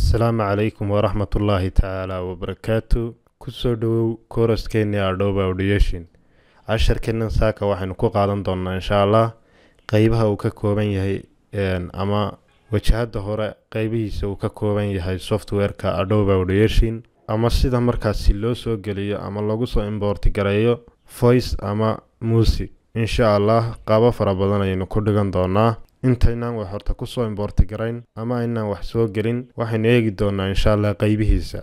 asalaamu calaykum waraxmat ullaahi tacaala wabarakaatu kusoo dhowow kooraskeeni adhobe audiation casharkeenan saaka waxaynu ku qaadan doonaa insha allah qeybaha uu ka kooban yahay ama wajahada hore qeybihiisa uu ka kooban yahay softwareka adhobe audiation ama sida markaasi loo soo geliyo ama lagu soo imboortigareeyo voice ama music insha allah qaabo fara badan ayaynu ku dhigan doonaa intaynaan wax horta kusoo imboorti garayn ama aynaan wax soo gelin waxaynu eegi doonaa insha allah qeybihiisa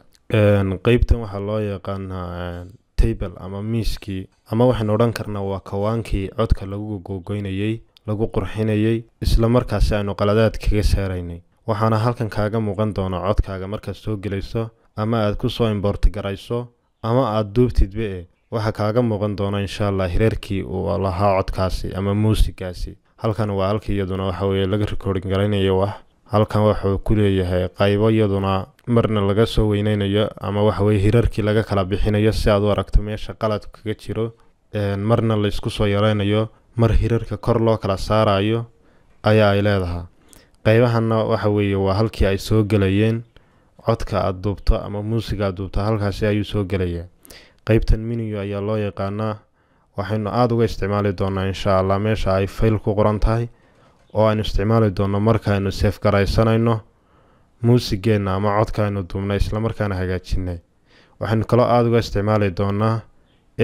qeybtan waxaa loo yaqaanaa table ama miiskii ama waxaynu odhan karnaa waa kawaankii codka lagu gogoynayey lagu qurxinayey islamarkaasi aynu qaladaad kaga saaraynay waxaana halkan kaaga muuqan doona codkaaga markaad soo gelayso ama aad kusoo imboorti garayso ama aada duubtidbe e eh, waxaa kaaga muuqan doona insha allah hireerkii uu lahaa codkaasi ama muusigaasi halkan waa halki iyaduna waxaweye laga recording garaynayo ah halkan wuxuu ku leeyahay qaybo iyaduna marna laga soo weyneynayo ama waxaweye hirarkii laga kala bixinayo si aad u aragto meesha qaladku kaga jiro marna la isku soo yareynayo mar hirarka kor loo kala saarayo ayaa ay leedahay qaybahanna waxa weeye waa halkii ay soo gelayeen codka aad duubto ama muusiga aad duubto halkaasi ayuu soo gelayaa qaybtan miniyu ayaa loo yaqaanaa waxaynu aada uga isticmaali doonaa insha allah meesha ay fayl ku qoran tahay oo aynu isticmaali doonno markaaynu seef garaysanayno muusigeenna ama codka aynu duubnay islamarkaana hagaajinay waxaynu kaloo aada uga isticmaali doonaa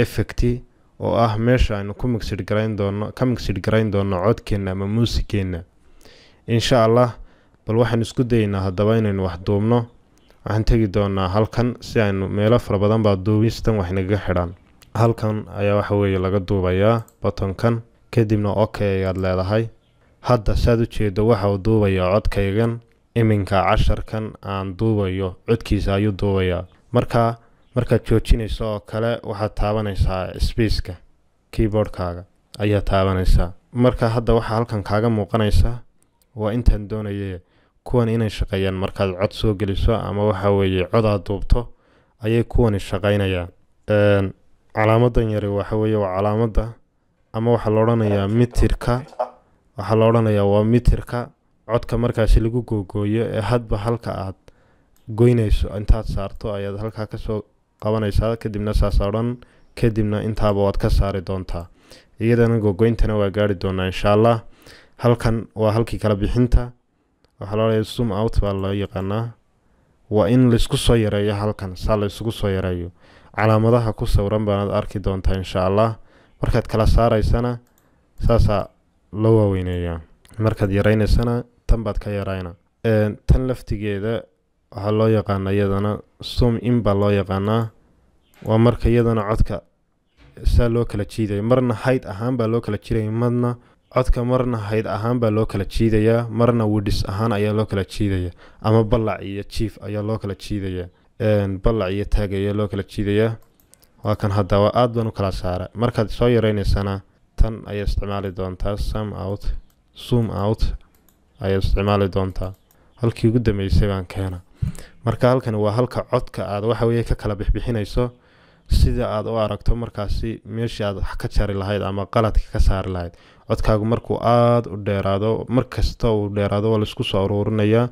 effecti oo ah meesha aynu ku migsir doono ka migsir garayn codkeenna ama muusigeenna insha allah bal waxaynu isku dayeynaa haddaba inaynu wax duubno waxaan tegi doonaa halkan si aynu meelo fara badan baa duubistan wax nagaga xidhaan halkan ayaa waxa weeye laga duubayaa botonkan kadibna ayaad leedahay hadda saad u jeedo waxauu duubayaa codkaygan iminka casharkan aan duubayo codkiisa ayuu duubayaa marka markaad joojinayso oo kale waxaad taabanaysaa sbaceka keyboardkaaga ayaa taabanaysaa marka hadda waxaa halkan kaaga muuqanaysa waa intaan doonaya kuwan inay shaqeeyaan markaad cod soo geliso ama waxa weeye aad duubto ayay kuwani shaqaynayaan calaamadan yari waxa weeye waa calaamada ama waxaa la mitirka waxaa la odhanayaa waa mitirka codka markaasi lagu googooyo ee hadba halka aad goynayso intaad saarto ayaad halkaa kasoo qabanaysaa kadibna saasa odhan kadibna intaaba waad ka saari doontaa iyadana googoyntana waa gaari doonaa insha allah halkan waa halkii kala bixinta waxaa la odhanaya zoom out baa loo yaqaanaa waa in laysku soo yareeyo halkan saa laysugu soo yareeyo calaamadaha ku sawiran baanaad arki doontaa insha allah markaad kala saaraysana saasaa loo waaweyneeyaa markaad yaraynaysana tan baad ka yarayna tan laftigeeda waxaa loo yaqaana iyadana sum in baa loo yaqaanaa waa marka iyadana codka saa loo kala jiidaya marna hayd ahaan baa loo kala jiraya madna codka marna hayd ahaan baa loo kala jiidayaa marna widhis ahaan ayaa loo kala jiidaya ama ballac iyo jiif ayaa loo kala jiidayaa ballac iyo taag ayaa loo kala jiidayaa waa kan haddaba aada baan u kala saara markaad soo yaraynaysana tan ayaa isticmaali doontaa sam out zoom out ayaa isticmaali doontaa halkii ugu dambeysay baan keena marka halkani waa halka codka aad waxaweye ka kala bixbixinayso sida aad u aragto markaasi meeshii aad wax ka jari lahayd ama qaladka ka saari lahayd codkaagu markuu aada u dheeraado mar kasta uu dheeraado waa laisku soo uruurinayaa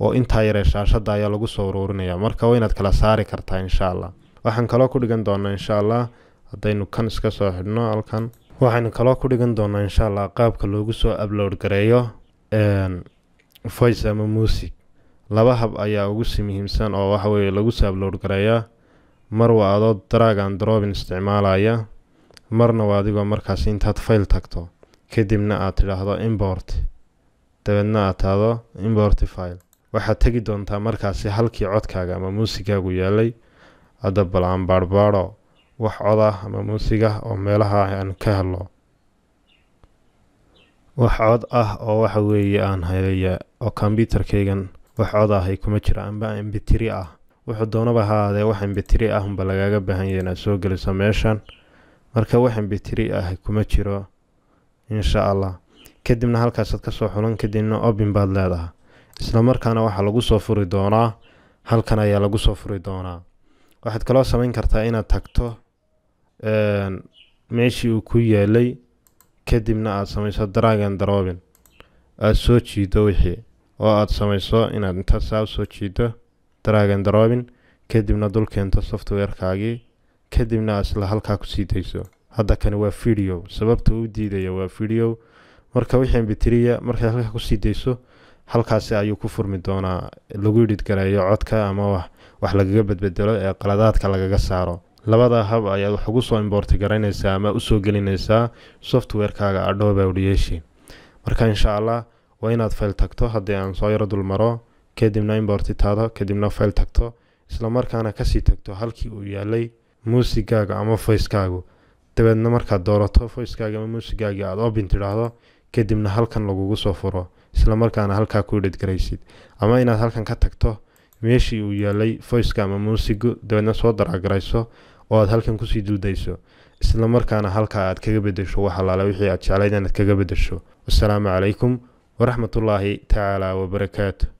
oo intaa yaree shaashada ayaa lagu soo uruurinaya marka waa inaad kala saari kartaa insha allah waxaan kaloo ku dhigan doonaa insha allah haddaynu kan iska soo xidhno halkan waxaynu kaloo ku dhigan doonaa insha allah qaabka loogu soo upload gareeyo voice ama music laba hab ayaa ugu si muhiimsan oo waxa weye lagu soo upload gareeyaa mar waa adoo drag an drobin isticmaalaya marna waa adigoo markaas intaad fayl tagto kadibna aad tidhaahdo imbort dabeedna aad taado imbortifile waxaad tegi doontaa markaasi halkii codkaaga ama muusigaagu yaalay haddabal aan baadhbaadho wax cod ah ama muusig ah oo meelaha ah aan ka helo wax cod ah oo waxa weeye aan helaya oo kombyutarkaygan wax cod ahay kuma jira amba ambitiri ah wuxuu doonaba ahaadee wax imbitiri ah unba lagaaga baahanya inaad soo geliso meeshan marka wax imbitiri ah kuma jiro insha allah kadibna halkaasaad kasoo xulan kadibna obin baad leedaha isla waxaa lagu soo furi doonaa halkan ayaa lagu soo furi doonaa waxaad kaloo samayn kartaa inaad tagto meeshii uu ku yeelay kadibna aad samayso dragon darobin aada soo jiido wixii oo aada samayso inaad inta saa soo jiido dragan drobin kadibna dul keento softwarekaagii kadibna isla halkaa kusii dayso hadda kani waa video sababta uu diidaya waa video marka wixii ambitriya markay halkaa kusii dayso halkaasi ayuu ku furmi doonaa lagu idhidgareeyo codka ama wax lagaga badbedelo ee qaladaadka lagaga saaro labada hab ayaad wax ugu soo imboorti garaynaysaa ama usoo gelinaysaa softwarekaaga adobe audiation marka insha allah waa inaad fayl tagto haddii aan soo yaro dulmaro kadibna inbortitaado kadibna fayl tagto islamarkaana kasii tagto halkii uu yaalay muusigaaga ama foyskaagu dabeedna markaad doorato foyskaaga ama muusigaagii aada obin tidhaahdo kadibna halkan lagugu soo furo islamarkaana halkaa ku dhidgaraysid ama inaad halkan ka tagto meeshii uu yaalay foyska ama muusigu dabeedna soo daraagarayso oo aad halkan kusii duldayso islamarkaana halkaa aad kaga bedesho wax wixii aad jeclayd inaad kaga bedesho wasalaamu calaykum waraxmatullaahi tacaala wabarakaatu